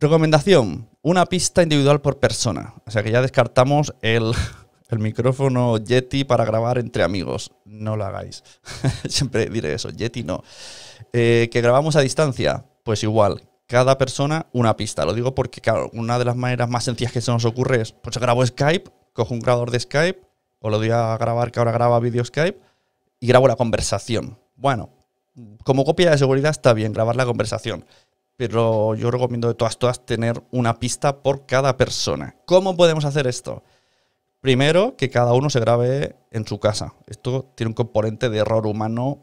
Recomendación, una pista individual por persona. O sea que ya descartamos el, micrófono Yeti para grabar entre amigos. No lo hagáis. Siempre diré eso, Yeti no. Eh, que grabamos a distancia, pues igual. Cada persona una pista. Lo digo porque, claro, una de las maneras más sencillas que se nos ocurre es, pues grabo Skype, cojo un grabador de Skype, o lo doy a grabar que ahora graba video Skype, y grabo la conversación. Bueno, como copia de seguridad está bien grabar la conversación pero yo recomiendo de todas, todas tener una pista por cada persona. ¿Cómo podemos hacer esto? Primero, que cada uno se grabe en su casa. Esto tiene un componente de error humano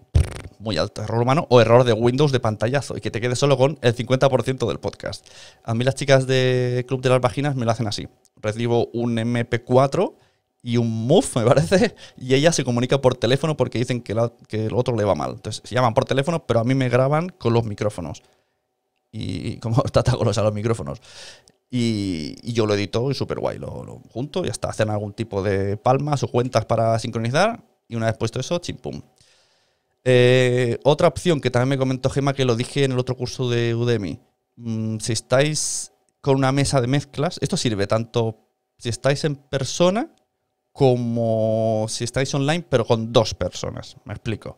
muy alto. Error humano o error de Windows de pantallazo y que te quede solo con el 50% del podcast. A mí las chicas de Club de las Vaginas me lo hacen así. Recibo un MP4 y un move, me parece, y ella se comunica por teléfono porque dicen que, que el otro le va mal. Entonces se llaman por teléfono, pero a mí me graban con los micrófonos y como está a los micrófonos. Y, yo lo edito y super guay, lo, junto y hasta hacen algún tipo de palmas o cuentas para sincronizar y una vez puesto eso, chimpum. Eh, otra opción que también me comentó Gema, que lo dije en el otro curso de Udemy, mm, si estáis con una mesa de mezclas, esto sirve tanto si estáis en persona como si estáis online, pero con dos personas, me explico.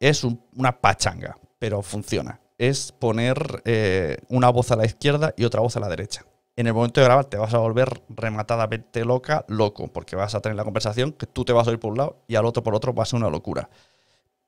Es una pachanga, pero funciona es poner eh, una voz a la izquierda y otra voz a la derecha. En el momento de grabar te vas a volver rematadamente loca, loco, porque vas a tener la conversación que tú te vas a oír por un lado y al otro por otro va a ser una locura.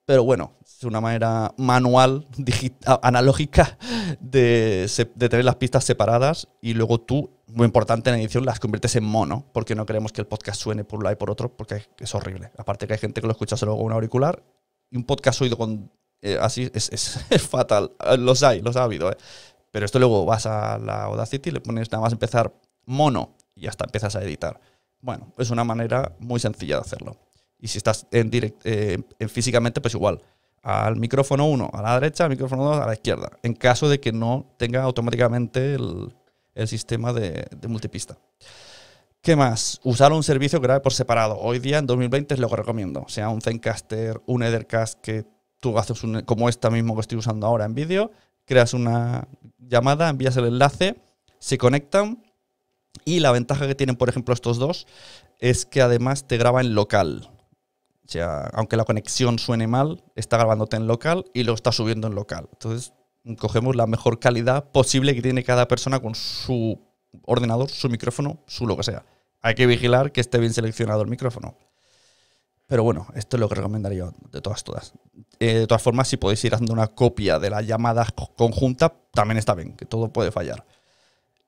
Pero bueno, es una manera manual, analógica, de, de, tener las pistas separadas y luego tú, muy importante en la edición, las conviertes en mono, porque no queremos que el podcast suene por un lado y por otro, porque es horrible. Aparte que hay gente que lo escucha solo con un auricular y un podcast oído con eh, así es, es, fatal. Eh, los hay, los ha habido. Eh. Pero esto luego vas a la Audacity, le pones nada más empezar mono y hasta empiezas a editar. Bueno, es una manera muy sencilla de hacerlo. Y si estás en, físicamente, pues igual. Al micrófono 1 a la derecha, al micrófono 2 a la izquierda. En caso de que no tenga automáticamente el, sistema de, multipista. ¿Qué más? Usar un servicio grave por separado. Hoy día, en 2020, es lo que recomiendo. Sea un Zencaster, un Ethercast que tú haces como esta mismo que estoy usando ahora en vídeo, creas una llamada, envías el enlace, se conectan y la ventaja que tienen, por ejemplo, estos dos es que además te graba en local. O sea, aunque la conexión suene mal, está grabándote en local y lo está subiendo en local. Entonces, cogemos la mejor calidad posible que tiene cada persona con su ordenador, su micrófono, su lo que sea. Hay que vigilar que esté bien seleccionado el micrófono. Pero bueno, esto es lo que recomendaría de todas, todas. Eh, de todas formas, si podéis ir haciendo una copia de las llamadas conjuntas, también está bien, que todo puede fallar.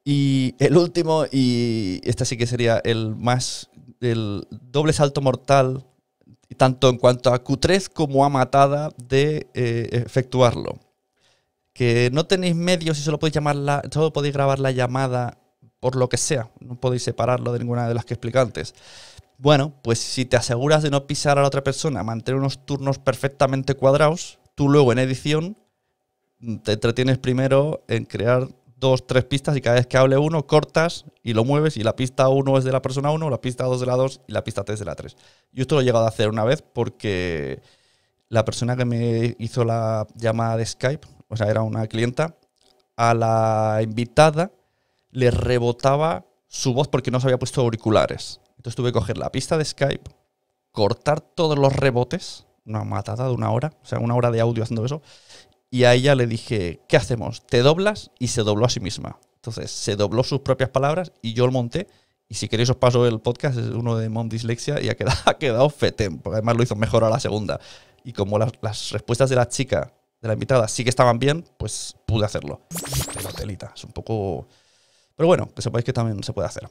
Y el último, y este sí que sería el más, el doble salto mortal, tanto en cuanto a Q3 como a matada de eh, efectuarlo. Que no tenéis medios y solo podéis, llamarla, solo podéis grabar la llamada por lo que sea, no podéis separarlo de ninguna de las que explicantes. Bueno, pues si te aseguras de no pisar a la otra persona, mantener unos turnos perfectamente cuadrados, tú luego en edición mm, te entretienes primero en crear dos, tres pistas y cada vez que hable uno cortas y lo mueves y la pista uno es de la persona 1, la pista dos de la 2 y la pista 3 de la tres. Yo esto lo he llegado a hacer una vez porque la persona que me hizo la llamada de Skype, o sea, era una clienta, a la invitada le rebotaba su voz porque no se había puesto auriculares. Entonces tuve que coger la pista de Skype, cortar todos los rebotes, una matada de una hora, o sea, una hora de audio haciendo eso. Y a ella le dije, ¿qué hacemos? ¿Te doblas? Y se dobló a sí misma. Entonces se dobló sus propias palabras y yo lo monté. Y si queréis os paso el podcast, es uno de Mom Dislexia y ha quedado, ha quedado fetén, porque además lo hizo mejor a la segunda. Y como las, respuestas de la chica, de la invitada, sí que estaban bien, pues pude hacerlo. telita es un poco... Pero bueno, que sepáis que también se puede hacer.